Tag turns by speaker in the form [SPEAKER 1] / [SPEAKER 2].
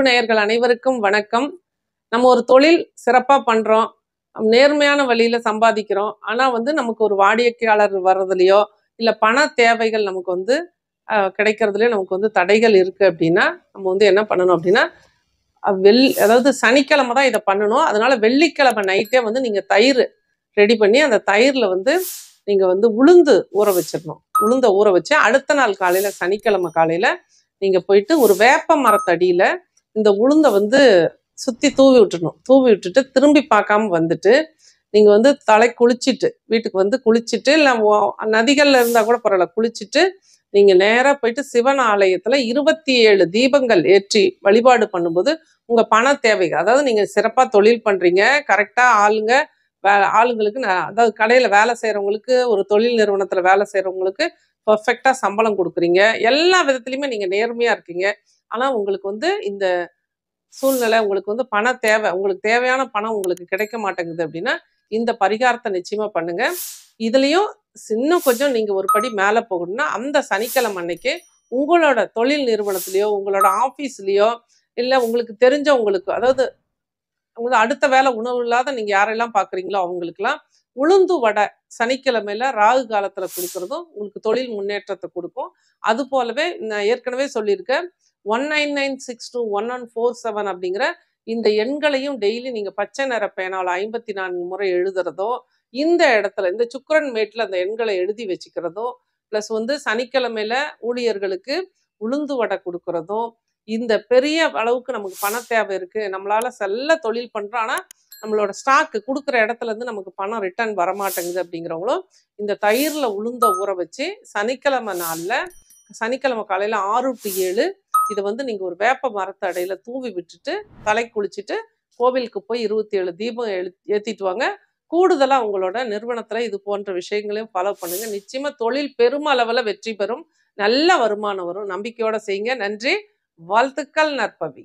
[SPEAKER 1] அன்பு நேயர்கள் அனைவருக்கும் வணக்கம் நம்ம ஒரு தொழில் சிறப்பாக பண்ணுறோம் நேர்மையான வழியில் சம்பாதிக்கிறோம் ஆனால் வந்து நமக்கு ஒரு வாடிக்கையாளர் வர்றதுலையோ இல்லை பண தேவைகள் நமக்கு வந்து கிடைக்கிறதுலையோ நமக்கு வந்து தடைகள் இருக்குது அப்படின்னா நம்ம வந்து என்ன பண்ணணும் அப்படின்னா வெள் அதாவது சனிக்கிழமை தான் இதை பண்ணணும் அதனால வெள்ளிக்கிழமை நைட்டே வந்து நீங்கள் தயிர் ரெடி பண்ணி அந்த தயிரில் வந்து நீங்கள் வந்து உளுந்து ஊற வச்சிடணும் உளுந்த ஊற வச்சு அடுத்த நாள் காலையில் சனிக்கிழமை காலையில் நீங்கள் போயிட்டு ஒரு வேப்ப மரத்தடியில் இந்த உளுந்தை வந்து சுற்றி தூவி விட்டுணும் தூவி விட்டுட்டு திரும்பி பார்க்காம வந்துட்டு நீங்கள் வந்து தலை குளிச்சுட்டு வீட்டுக்கு வந்து குளிச்சுட்டு இல்ல நதிகளில் இருந்தால் கூட பரவாயில்ல குளிச்சுட்டு நீங்கள் நேராக போயிட்டு சிவன் ஆலயத்தில் இருபத்தி ஏழு தீபங்கள் ஏற்றி வழிபாடு பண்ணும்போது உங்கள் பண தேவைகள் அதாவது நீங்கள் சிறப்பாக தொழில் பண்ணுறீங்க கரெக்டாக ஆளுங்க வே ஆளுங்களுக்கு அதாவது கடையில் வேலை செய்கிறவங்களுக்கு ஒரு தொழில் நிறுவனத்தில் வேலை செய்கிறவங்களுக்கு பர்ஃபெக்டா சம்பளம் கொடுக்குறீங்க எல்லா விதத்திலயுமே நீங்கள் நேர்மையாக இருக்கீங்க ஆனால் உங்களுக்கு வந்து இந்த சூழ்நிலை உங்களுக்கு வந்து பண தேவை உங்களுக்கு தேவையான பணம் உங்களுக்கு கிடைக்க மாட்டேங்குது அப்படின்னா இந்த பரிகாரத்தை நிச்சயமா பண்ணுங்க இதுலேயும் இன்னும் கொஞ்சம் நீங்கள் ஒரு படி மேலே போகணும்னா அந்த சனிக்கிழமை அன்னைக்கு உங்களோட தொழில் நிறுவனத்திலயோ உங்களோட ஆஃபீஸ்லேயோ இல்லை உங்களுக்கு தெரிஞ்சவங்களுக்கு அதாவது உங்களுக்கு அடுத்த வேலை உணவு இல்லாத நீங்கள் யாரெல்லாம் பார்க்குறீங்களோ அவங்களுக்குலாம் உளுந்து வடை சனிக்கிழமையில ராகு காலத்தில் கொடுக்குறதும் உங்களுக்கு தொழில் முன்னேற்றத்தை கொடுக்கும் அது போலவே நான் ஏற்கனவே சொல்லியிருக்கேன் one nine nine six two one one four seven அப்படிங்கிற இந்த எண்களையும் டெய்லி நீங்கள் பச்சை நிற பேனால் ஐம்பத்தி நான்கு முறை எழுதுறதோ இந்த இடத்துல இந்த சுக்கரன் மேட்டில் அந்த எண்களை எழுதி வச்சுக்கிறதோ ப்ளஸ் வந்து சனிக்கிழமையில ஊழியர்களுக்கு உளுந்து வடை கொடுக்குறதும் இந்த பெரிய அளவுக்கு நமக்கு பண தேவை இருக்குது நம்மளால் செல்ல தொழில் பண்ணுறோம் ஆனால் நம்மளோட ஸ்டாக்கு கொடுக்குற இடத்துலேருந்து நமக்கு பணம் ரிட்டர்ன் வரமாட்டேங்குது அப்படிங்கிறவங்களும் இந்த தயிரில் உளுந்த ஊற வச்சு சனிக்கிழமை நாளில் சனிக்கிழமை காலையில் ஆறு டு ஏழு இதை வந்து நீங்கள் ஒரு வேப்ப மரத்தடையில் தூவி விட்டுட்டு தலை குளிச்சுட்டு கோவிலுக்கு போய் இருபத்தி ஏழு தீபம் எழு ஏற்றிட்டு வாங்க கூடுதலாக உங்களோட நிறுவனத்தில் இது போன்ற விஷயங்களையும் ஃபாலோ பண்ணுங்கள் நிச்சயமாக தொழில் பெருமளவில் வெற்றி பெறும் நல்ல வருமானம் வரும் நம்பிக்கையோடு செய்யுங்க நன்றி வாழ்த்துக்கள் நற்பவி